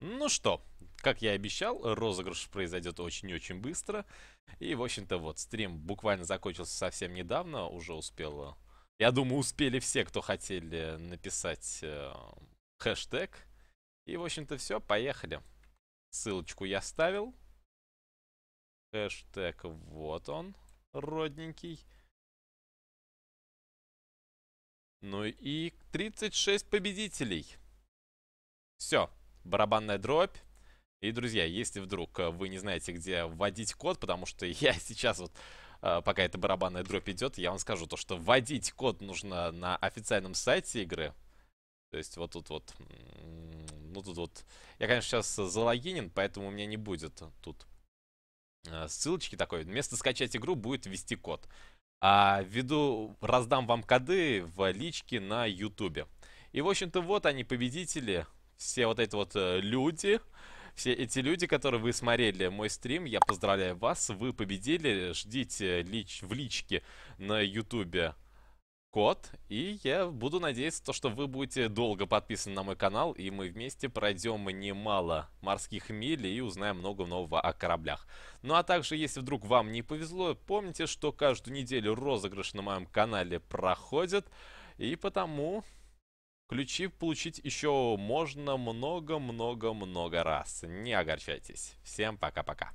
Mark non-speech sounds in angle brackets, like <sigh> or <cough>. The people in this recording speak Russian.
Ну что, как я и обещал, розыгрыш произойдет очень-очень быстро. И, в общем-то, вот, стрим буквально закончился совсем недавно, уже успел... Э, я думаю, успели все, кто хотели написать э, хэштег. И, в общем-то, все, поехали. Ссылочку я ставил. Хэштег, вот он, родненький. Ну и 36 победителей. Все барабанная дробь. И, друзья, если вдруг э, вы не знаете, где вводить код, потому что <laughs> я сейчас вот э, пока эта барабанная дробь идет, я вам скажу то, что вводить код нужно на официальном сайте игры. То есть вот тут вот, ну тут вот, я, конечно, сейчас э, залогинен, поэтому у меня не будет тут ссылочки такой. Вместо скачать игру будет ввести код. А введу, раздам вам коды в личке на ютубе. И, в общем-то, вот они, победители все вот эти вот э, люди, все эти люди, которые вы смотрели мой стрим, я поздравляю вас, вы победили, ждите лич в личке на ютубе код, и я буду надеяться, то, что вы будете долго подписаны на мой канал, и мы вместе пройдем немало морских миль и узнаем много нового о кораблях. Ну а также, если вдруг вам не повезло, помните, что каждую неделю розыгрыш на моем канале проходит, и потому Ключи получить еще можно много-много-много раз. Не огорчайтесь. Всем пока-пока.